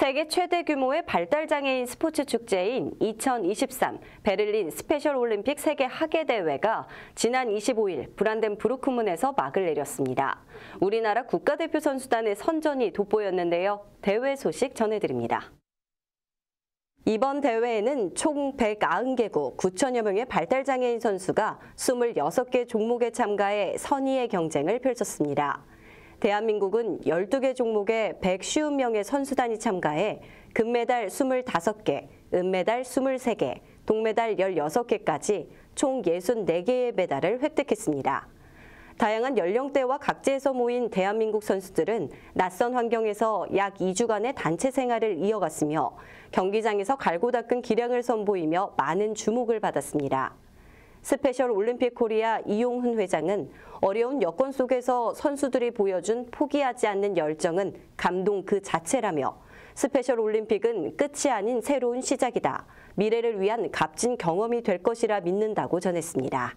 세계 최대 규모의 발달장애인 스포츠 축제인 2023 베를린 스페셜 올림픽 세계 하계 대회가 지난 25일 브란덴부르크문에서 막을 내렸습니다. 우리나라 국가대표 선수단의 선전이 돋보였는데요. 대회 소식 전해드립니다. 이번 대회에는 총 190개국 9천여 명의 발달장애인 선수가 26개 종목에 참가해 선의의 경쟁을 펼쳤습니다. 대한민국은 12개 종목에 150명의 선수단이 참가해 금메달 25개, 은메달 23개, 동메달 16개까지 총 64개의 메달을 획득했습니다. 다양한 연령대와 각지에서 모인 대한민국 선수들은 낯선 환경에서 약 2주간의 단체 생활을 이어갔으며 경기장에서 갈고 닦은 기량을 선보이며 많은 주목을 받았습니다. 스페셜 올림픽 코리아 이용훈 회장은 어려운 여건 속에서 선수들이 보여준 포기하지 않는 열정은 감동 그 자체라며 스페셜 올림픽은 끝이 아닌 새로운 시작이다. 미래를 위한 값진 경험이 될 것이라 믿는다고 전했습니다.